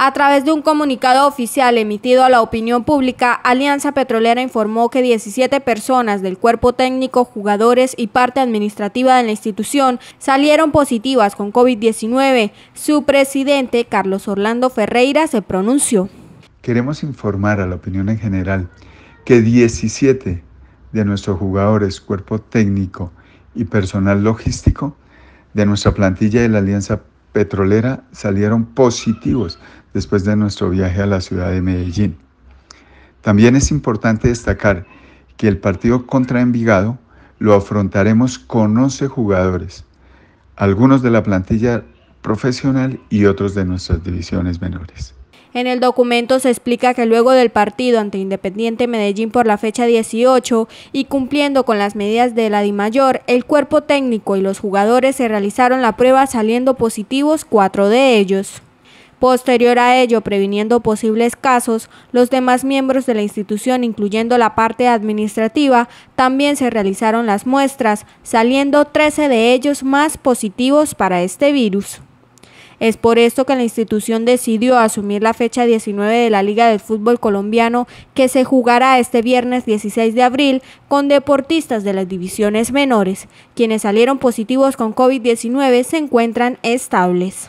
A través de un comunicado oficial emitido a la opinión pública, Alianza Petrolera informó que 17 personas del cuerpo técnico, jugadores y parte administrativa de la institución salieron positivas con COVID-19. Su presidente, Carlos Orlando Ferreira, se pronunció. Queremos informar a la opinión en general que 17 de nuestros jugadores, cuerpo técnico y personal logístico de nuestra plantilla de la Alianza petrolera salieron positivos después de nuestro viaje a la ciudad de Medellín. También es importante destacar que el partido contra Envigado lo afrontaremos con 11 jugadores, algunos de la plantilla profesional y otros de nuestras divisiones menores. En el documento se explica que luego del partido ante Independiente Medellín por la fecha 18 y cumpliendo con las medidas de la DIMAYOR, el cuerpo técnico y los jugadores se realizaron la prueba saliendo positivos cuatro de ellos. Posterior a ello, previniendo posibles casos, los demás miembros de la institución, incluyendo la parte administrativa, también se realizaron las muestras, saliendo 13 de ellos más positivos para este virus. Es por esto que la institución decidió asumir la fecha 19 de la Liga del Fútbol Colombiano que se jugará este viernes 16 de abril con deportistas de las divisiones menores. Quienes salieron positivos con COVID-19 se encuentran estables.